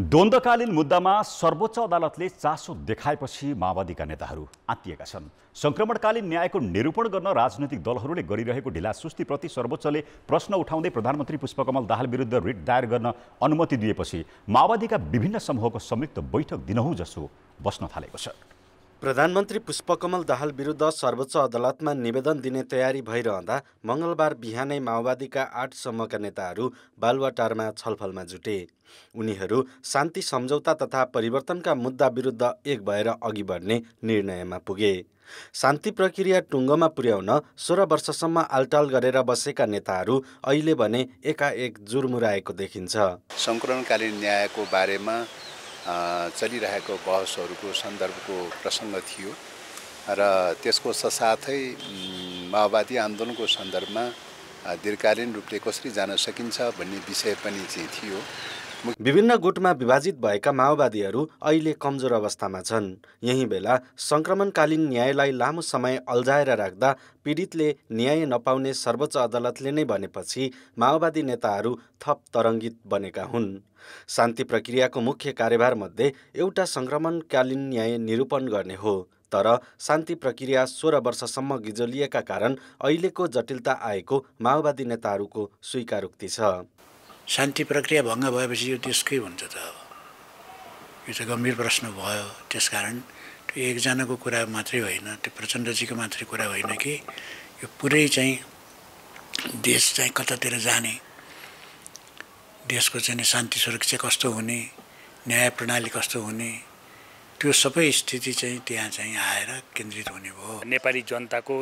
द्वन्द्वकालीन मुद्दामा सर्वोच्च अदालतले चासो देखाएपछि माओवादीका नेताहरू आत्तिएका छन् सङ्क्रमणकालीन न्यायको निरूपण गर्न राजनैतिक दलहरूले गरिरहेको ढिला सुस्तीप्रति सर्वोच्चले प्रश्न उठाउँदै प्रधानमन्त्री पुष्पकमल दाहाल विरुद्ध रिट दायर गर्न अनुमति दिएपछि माओवादीका विभिन्न समूहको संयुक्त बैठक दिनहुँ जसो बस्न थालेको छ प्रधानमन्त्री पुष्पकमल दाहाल विरुद्ध सर्वोच्च अदालतमा निवेदन दिने तयारी भइरहँदा मङ्गलबार बिहानै माओवादीका समूहका नेताहरू बालुवाटारमा छलफलमा जुटे उनीहरू शान्ति सम्झौता तथा परिवर्तनका मुद्दा विरुद्ध एक भएर अघि बढ्ने निर्णयमा पुगे शान्ति प्रक्रिया टुङ्गोमा पुर्याउन सोह्र वर्षसम्म आलटाल गरेर बसेका नेताहरू अहिले भने एकाएक जुरमुराएको देखिन्छ सङ्क्रमणकालीन न्यायको बारेमा चलिरहेको बहसहरूको सन्दर्भको प्रसङ्ग थियो र त्यसको ससाथै माओवादी आन्दोलनको सन्दर्भमा दीर्घकालीन रूपले कसरी जान सकिन्छ भन्ने विषय पनि चाहिँ थियो विभिन्न गुटमा विभाजित भएका माओवादीहरू अहिले कमजोर अवस्थामा छन् यही बेला सङ्क्रमणकालीन न्यायलाई लामो समय अल्झाएर राख्दा पीडितले न्याय नपाउने सर्वोच्च अदालतले नै भनेपछि माओवादी नेताहरू थप तरङ्गित बनेका हुन् शान्ति प्रक्रियाको मुख्य कार्यभारमध्ये एउटा सङ्क्रमणकालीन न्याय निरूपण गर्ने हो तर शान्ति प्रक्रिया सोह्र वर्षसम्म गिजोलिएका कारण अहिलेको जटिलता आएको माओवादी नेताहरूको स्वीकारोक्ति छ शान्ति प्रक्रिया भङ्ग भएपछि यो त्यसकै हुन्छ त अब यो त गम्भीर प्रश्न भयो त्यस कारण त्यो एकजनाको कुरा मात्रै होइन त्यो प्रचण्डजीको मात्रै कुरा होइन कि यो पुरै चाहिँ देश चाहिँ कतातिर जाने देशको चाहिँ शान्ति सुरक्षा कस्तो हुने न्याय प्रणाली कस्तो हुने त्यो सबै स्थिति चाहिँ त्यहाँ चाहिँ आएर केन्द्रित हुने भयो नेपाली जनताको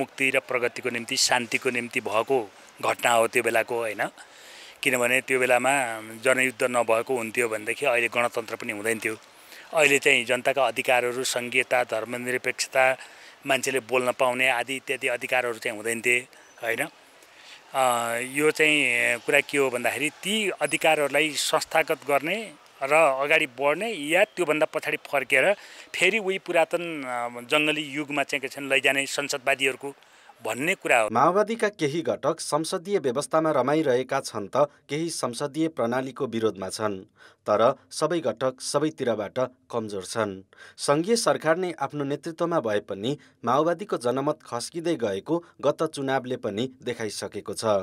मुक्ति र प्रगतिको निम्ति शान्तिको निम्ति भएको घटना हो त्यो बेलाको होइन किनभने त्यो बेलामा जनयुद्ध नभएको हुन्थ्यो भनेदेखि अहिले गणतन्त्र पनि हुँदैन थियो अहिले चाहिँ जनताका अधिकारहरू सङ्घीयता धर्मनिरपेक्षता मान्छेले बोल्न पाउने आदि इत्यादि अधिकारहरू चाहिँ हुँदैन थिए होइन यो चाहिँ कुरा के हो भन्दाखेरि ती अधिकारहरूलाई संस्थागत गर्ने र अगाडि बढ्ने या त्योभन्दा पछाडि फर्केर फेरि उही पुरातन जङ्गली युगमा चाहिँ के छन् लैजाने संसदवादीहरूको भन्ने कुरा हो माओवादीका केही घटक संसदीय व्यवस्थामा रमाइरहेका छन् त केही संसदीय प्रणालीको विरोधमा छन् तर सबै घटक सबैतिरबाट कमजोर छन् सङ्घीय सरकार नै आफ्नो नेतृत्वमा भए पनि माओवादीको जनमत खस्किँदै गएको गत चुनावले पनि देखाइसकेको छ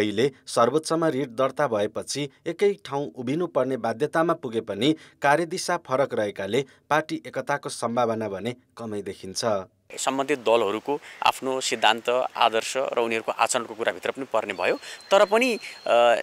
अहिले सर्वोच्चमा ऋण दर्ता भएपछि एकै ठाउँ उभिनुपर्ने बाध्यतामा पुगे पनि कार्यदिशा फरक रहेकाले पार्टी एकताको सम्भावना भने कमै देखिन्छ सम्बन्धित दलहरूको आफ्नो सिद्धान्त आदर्श र उनीहरूको आचरणको कुराभित्र पनि पर्ने भयो तर पनि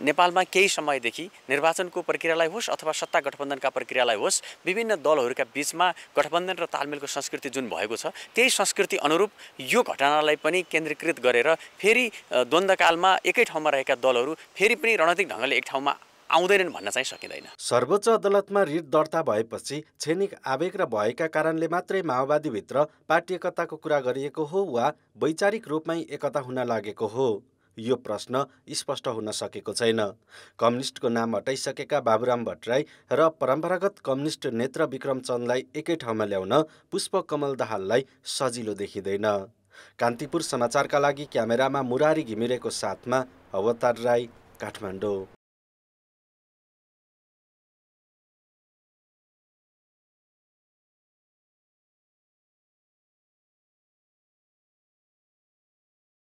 नेपालमा केही समयदेखि निर्वाचनको प्रक्रियालाई होस् अथवा सत्ता गठबन्धनका प्रक्रियालाई होस् विभिन्न दलहरूका बिचमा गठबन्धन र तालमेलको संस्कृति जुन भएको छ त्यही संस्कृति अनुरूप यो घटनालाई पनि केन्द्रीकृत गरेर फेरि द्वन्द्वकालमा एकै ठाउँमा रहेका दलहरू फेरि पनि रणनीतिक ढङ्गले एक ठाउँमा आउँदैनन् भन्न चाहिँ सकिँदैन सर्वोच्च अदालतमा रिट दर्ता भएपछि छेनिक आवेग र भएका कारणले मात्रै माओवादीभित्र पार्टी एकताको कुरा गरिएको हो वा वैचारिक रूपमै एकता हुन लागेको हो यो प्रश्न स्पष्ट हुन सकेको छैन कम्युनिस्टको नाम हटाइसकेका बाबुराम भट्टराई र परम्परागत कम्युनिस्ट नेत्र विक्रमचन्दलाई एकै ठाउँमा ल्याउन पुष्प कमल दाहाललाई सजिलो देखिँदैन कान्तिपुर समाचारका लागि क्यामेरामा मुरारी घिमिरेको साथमा अवतार राई काठमाडौँ